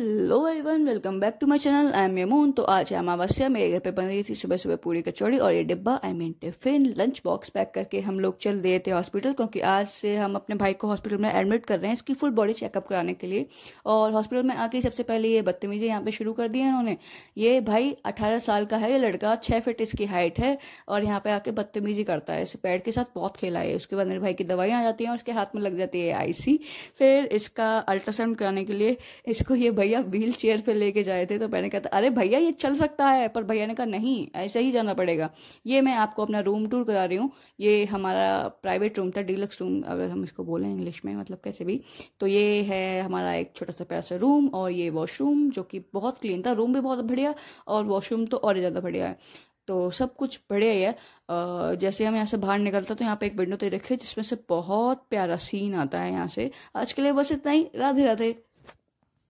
hello everyone welcome back to my channel I am Yamun तो आज है अमावस्या मेरे घर पे बन रही थी सुबह सुबह पूरी कचौड़ी और ये डिब्बा I mean tiffin lunch box pack करके हम लोग चल दिए थे हॉस्पिटल क्योंकि आज से हम अपने भाई को हॉस्पिटल में एडमिट कर रहे हैं इसकी फुल बॉडी चेकअप कराने के लिए और हॉस्पिटल में आके सबसे पहले ये बदतमीजी यहाँ पे शुरू कर दी है उन्होंने ये भाई अठारह साल का है ये लड़का छः फिट इसकी हाइट है और यहाँ पे आके बदतमीजी करता है इस पैड के साथ बहुत खेला है उसके बाद मेरे भाई की दवाई आ जाती है और उसके हाथ में लग जाती है आई फिर इसका अल्ट्रासाउंड कराने के लिए इसको ये भाई भैया व्हील चेयर पर लेके जाए थे तो मैंने कहा था अरे भैया ये चल सकता है पर भैया ने कहा नहीं ऐसे ही जाना पड़ेगा ये मैं आपको अपना रूम टूर करा रही हूँ ये हमारा प्राइवेट रूम था डिलक्स रूम अगर हम इसको बोलें इंग्लिश में मतलब कैसे भी तो ये है हमारा एक छोटा सा प्यारा सा रूम और ये वॉशरूम जो कि बहुत क्लीन था रूम भी बहुत बढ़िया और वॉशरूम तो और ज़्यादा बढ़िया है तो सब कुछ बढ़िया ही है जैसे हम यहाँ से बाहर निकलता तो यहाँ पे एक विंडो तो रखे जिसमें से बहुत प्यारा सीन आता है यहाँ से आज के लिए बस इतना ही राधे राधे